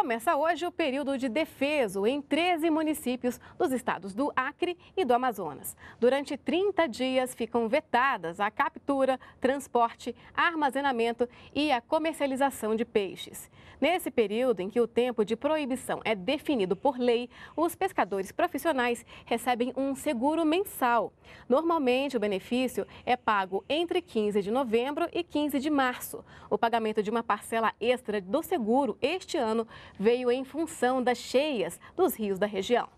Começa hoje o período de defeso em 13 municípios dos estados do Acre e do Amazonas. Durante 30 dias ficam vetadas a captura, transporte, armazenamento e a comercialização de peixes. Nesse período em que o tempo de proibição é definido por lei, os pescadores profissionais recebem um seguro mensal. Normalmente, o benefício é pago entre 15 de novembro e 15 de março. O pagamento de uma parcela extra do seguro este ano veio em função das cheias dos rios da região.